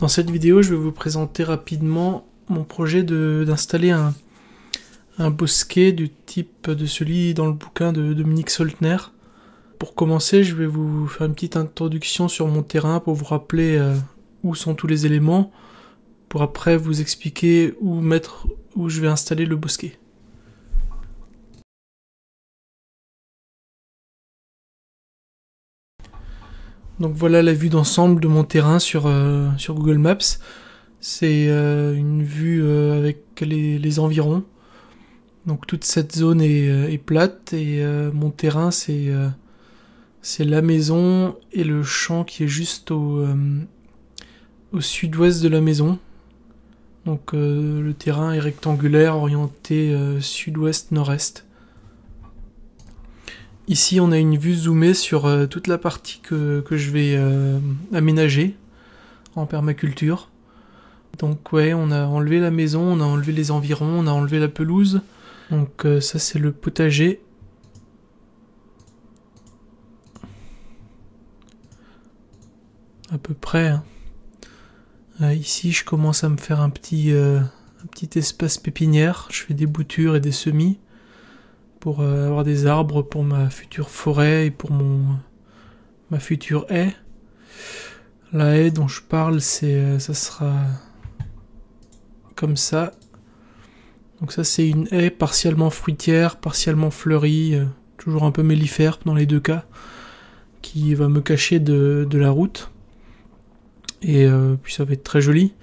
Dans cette vidéo, je vais vous présenter rapidement mon projet d'installer un, bosquet du type de celui dans le bouquin de Dominique Soltner. Pour commencer, je vais vous faire une petite introduction sur mon terrain pour vous rappeler euh, où sont tous les éléments, pour après vous expliquer où mettre, où je vais installer le bosquet. Donc voilà la vue d'ensemble de mon terrain sur, euh, Google Maps. C'est euh, une vue euh, avec les, environs. Donc toute cette zone est, plate et mon terrain c'est la maison et le champ qui est juste au, au sud-ouest de la maison. Donc le terrain est rectangulaire orienté sud-ouest-nord-est. Ici, on a une vue zoomée sur euh, toute la partie que, je vais euh, aménager en permaculture. Donc ouais, on a enlevé la maison, on a enlevé les environs, on a enlevé la pelouse. Donc euh, ça, c'est le potager. À peu près. Hein. ici, je commence à me faire un petit, un petit espace pépinière. Je fais des boutures et des semis. Euh, avoir des arbres pour ma future forêt et pour mon ma future haie. La haie dont je parle, c'est euh, ça sera comme ça. Donc ça c'est une haie partiellement fruitière, partiellement fleurie, euh, toujours un peu mellifère dans les deux cas, qui va me cacher de, la route. Et puis ça va être très joli.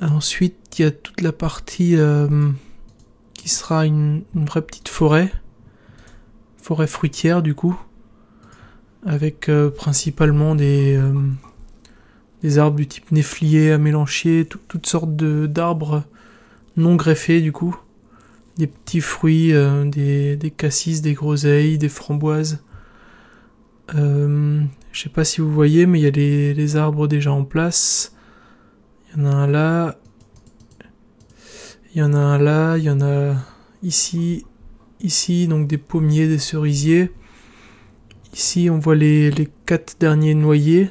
Ensuite il y a toute la partie qui sera une, vraie petite forêt, forêt fruitière du coup, avec euh, principalement des, euh, des arbres du type néflier, à tout, toutes sortes de d'arbres non greffés du coup, des petits fruits, euh, des, cassis, des groseilles, des framboises. Je sais pas si vous voyez, mais il y a les arbres déjà en place. Il y en a un là, il y en a un là, il y en a ici, ici, donc des pommiers, des cerisiers. Ici, on voit les, les quatre derniers noyers.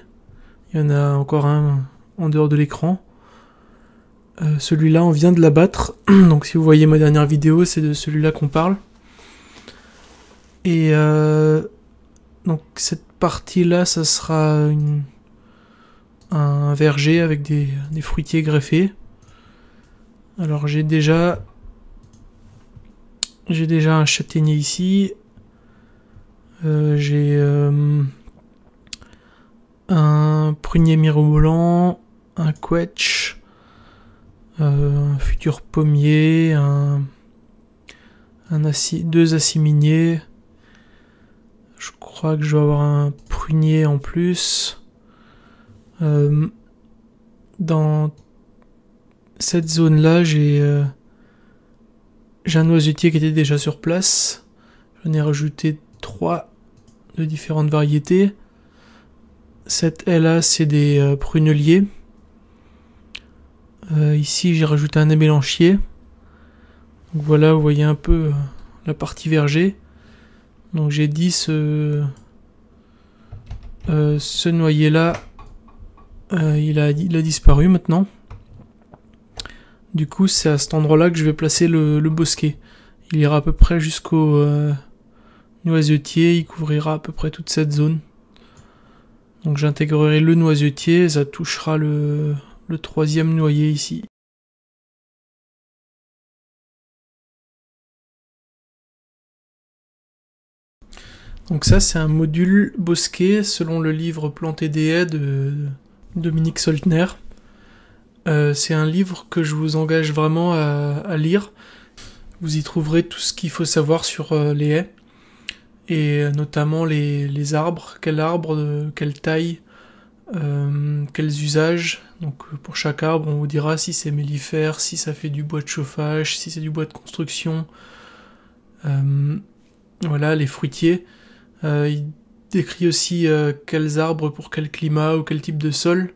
Il y en a encore un en dehors de l'écran. Euh, celui-là, on vient de l'abattre. Donc si vous voyez ma dernière vidéo, c'est de celui-là qu'on parle. Et euh, donc cette partie-là, ça sera un verger avec des fruitiers greffés. Alors j'ai déjà... J'ai déjà un châtaignier ici. Euh, j'ai euh, un prunier mirobolant, un quetch, euh, un futur pommier, un, un assis, deux assiminiers. Je crois que je vais avoir un prunier en plus. dans cette zone-là, j'ai un euh, noisetier qui était déjà sur place. J'en ai rajouté trois de différentes variétés. Cette là c'est des euh, pruneliers. Euh, ici, j'ai rajouté un amélanchier. voilà, vous voyez un peu la partie verger. Donc j'ai dit ce, ce noyer-là, il a disparu maintenant. Du coup, c'est à cet endroit-là que je vais placer le, bosquet. Il ira à peu près jusqu'au euh, noisetier, il couvrira à peu près toute cette zone. Donc j'intégrerai le noisetier, ça touchera le, le troisième noyer ici. Donc ça, c'est un module bosquet selon le livre Planté des haies de Dominique Soltner. Euh, c'est un livre que je vous engage vraiment à, lire. Vous y trouverez tout ce qu'il faut savoir sur euh, les haies, et euh, notamment les, arbres, quel arbre, quelle taille, quels usages. Donc pour chaque arbre, on vous dira si c'est mellifère, si ça fait du bois de chauffage, si c'est du bois de construction. voilà, les fruitiers. il décrit aussi quels arbres pour quel climat ou quel type de sol.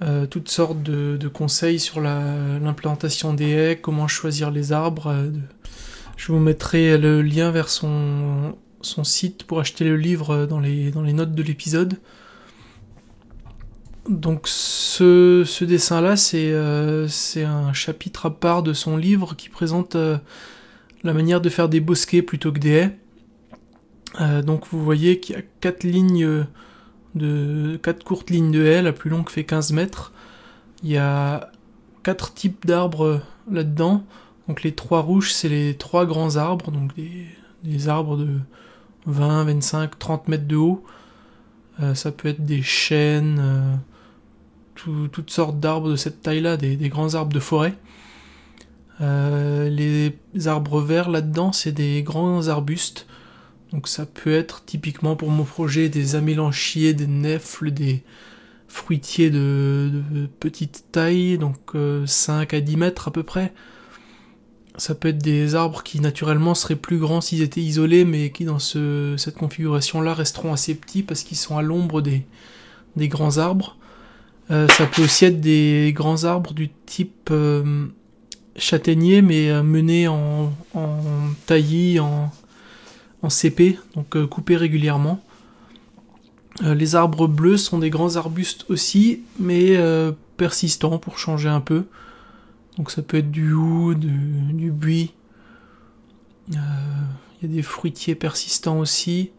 Euh, toutes sortes de, conseils sur l'implantation des haies, comment choisir les arbres. Euh, je vous mettrai le lien vers son, site pour acheter le livre dans les, notes de l'épisode. Donc ce, dessin-là, euh, c'est un chapitre à part de son livre qui présente la manière de faire des bosquets plutôt que des haies. donc vous voyez qu'il y a quatre lignes de quatre courtes lignes de haies, la plus longue fait 15 mètres. Il y a quatre types d'arbres là-dedans. Donc les trois rouges, c'est les trois grands arbres, donc des, arbres de 20, 25, 30 mètres de haut. Euh, ça peut être des chênes, euh, toutes sortes d'arbres de cette taille-là, des, grands arbres de forêt. Euh, les arbres verts là-dedans, c'est des grands arbustes donc ça peut être typiquement pour mon projet des amélanchiers, des nefles, des fruitiers de, petite taille, donc 5 euh, à 10 mètres à peu près. Ça peut être des arbres qui naturellement seraient plus grands s'ils étaient isolés, mais qui dans cette configuration-là resteront assez petits parce qu'ils sont à l'ombre des, grands arbres. Euh, ça peut aussi être des grands arbres du type euh, châtaignier, mais menés en, en taillis, en, en CP, donc euh, coupé régulièrement. Euh, les arbres bleus sont des grands arbustes aussi, mais euh, persistants pour changer un peu. Donc ça peut être du houx, du, buis. Il y a des fruitiers persistants aussi.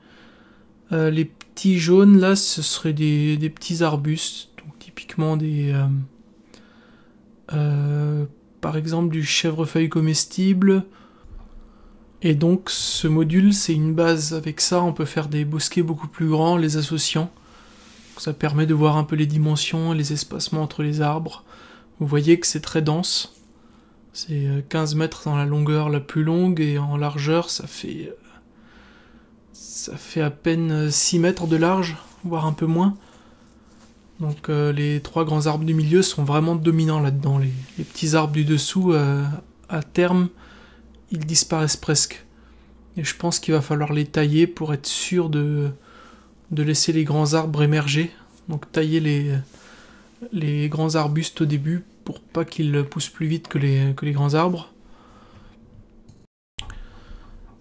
les petits jaunes, là, ce serait des, petits arbustes. Donc typiquement des... par exemple du chèvrefeuille comestible, et donc ce module, c'est une base. Avec ça, on peut faire des bosquets beaucoup plus grands, les associant. Ça permet de voir un peu les dimensions, les espacements entre les arbres. Vous voyez que c'est très dense. C'est 15 euh, mètres dans la longueur la plus longue et en largeur, ça fait... Euh, ça fait à peine 6 euh, mètres de large, voire un peu moins. Donc les trois grands arbres du milieu sont vraiment dominants là-dedans. Les, petits arbres du dessous, à terme, ils disparaissent presque. Et je pense qu'il va falloir les tailler pour être sûr de, de laisser les grands arbres émerger. Donc tailler les, les grands arbustes au début pour pas qu'ils poussent plus vite que les, que les grands arbres.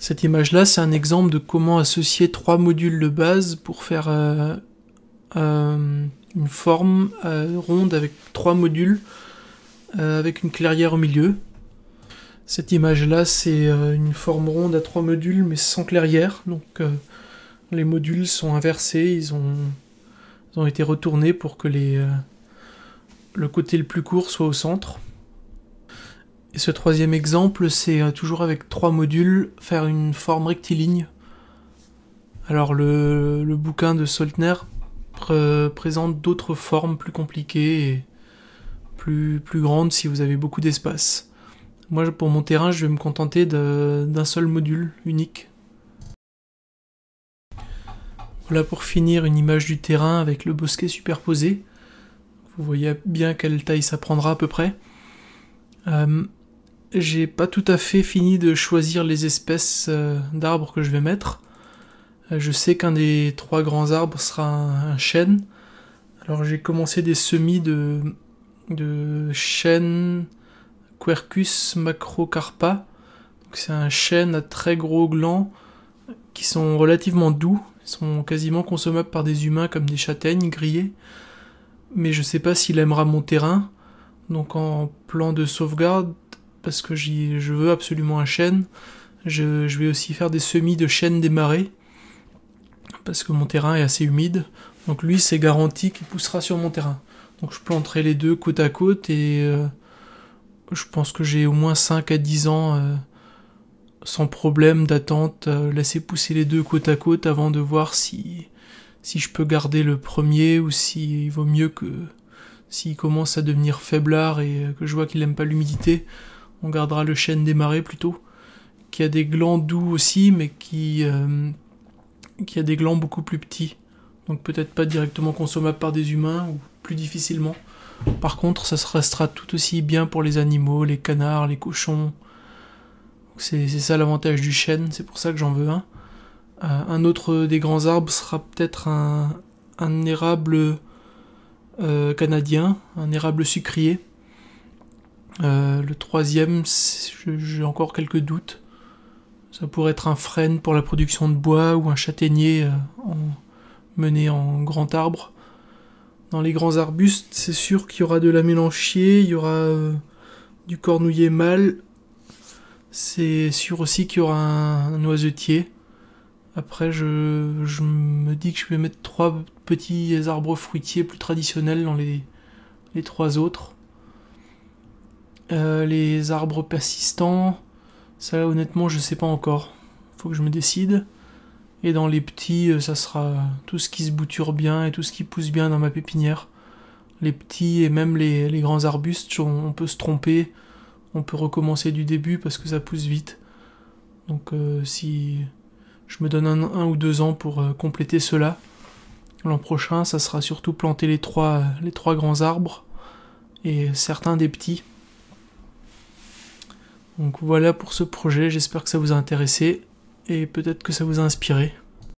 Cette image-là, c'est un exemple de comment associer trois modules de base pour faire euh, euh, une forme euh, ronde avec trois modules, avec une clairière au milieu. Cette image-là, c'est euh, une forme ronde à trois modules, mais sans clairière. Donc euh, les modules sont inversés, ils ont, été retournés pour que euh, le côté le plus court soit au centre. Et ce troisième exemple, c'est toujours avec trois modules, faire une forme rectiligne. Alors le, bouquin de Soltner présente d'autres formes plus compliquées et plus, plus grandes si vous avez beaucoup d'espace. Moi, pour mon terrain, je vais me contenter d'un seul module unique. Voilà pour finir une image du terrain avec le bosquet superposé. Vous voyez bien quelle taille ça prendra à peu près. Euh, j'ai pas tout à fait fini de choisir les espèces euh, d'arbres que je vais mettre. Euh, je sais qu'un des trois grands arbres sera un, chêne. Alors j'ai commencé des semis de, de chêne, Quercus macrocarpa. C'est un chêne à très gros glands qui sont relativement doux, ils sont quasiment consommables par des humains comme des châtaignes grillées. Mais je ne sais pas s'il aimera mon terrain, donc en plan de sauvegarde, parce que je veux absolument un chêne, je, vais aussi faire des semis de chêne des marais, parce que mon terrain est assez humide, donc lui c'est garanti qu'il poussera sur mon terrain. Donc je planterai les deux côte à côte et... Euh, je pense que j'ai au moins 5 à 10 ans euh, sans problème d'attente, euh, laisser pousser les deux côte à côte avant de voir si, si je peux garder le premier ou si il vaut mieux que s'il commence à devenir faiblard et euh, que je vois qu'il n'aime pas l'humidité, on gardera le chêne des marais plutôt, qui a des glands doux aussi, mais qui, qui a des glands beaucoup plus petits. Donc peut-être pas directement consommables par des humains ou plus difficilement. Par contre, ça restera tout aussi bien pour les animaux, les canards, les cochons. C'est ça l'avantage du chêne, c'est pour ça que j'en veux un. Euh, un autre des grands arbres sera peut-être un, érable euh, canadien, un érable sucrier. Euh, le troisième, j'ai encore quelques doutes. Ça pourrait être un frêne pour la production de bois ou un châtaignier mené en grand arbre dans les grands arbustes, c'est sûr qu'il y aura de la mélanchier, il y aura euh, du cornouiller mâle. C'est sûr aussi qu'il y aura un, noisetier. Après, je, me dis que je vais mettre trois petits arbres fruitiers plus traditionnels dans les, trois autres. Euh, les arbres persistants, ça honnêtement, je ne sais pas encore. Faut que je me décide. Et dans les petits, euh, ça sera tout ce qui se bouture bien et tout ce qui pousse bien dans ma pépinière. Les petits et même les, grands arbustes, on, peut se tromper, on peut recommencer du début parce que ça pousse vite. Donc euh, si je me donne un, ou deux ans pour euh, compléter cela, l'an prochain, ça sera surtout planter les trois, les trois grands arbres et certains des petits. Donc voilà pour ce projet, j'espère que ça vous a intéressé et peut-être que ça vous a inspiré.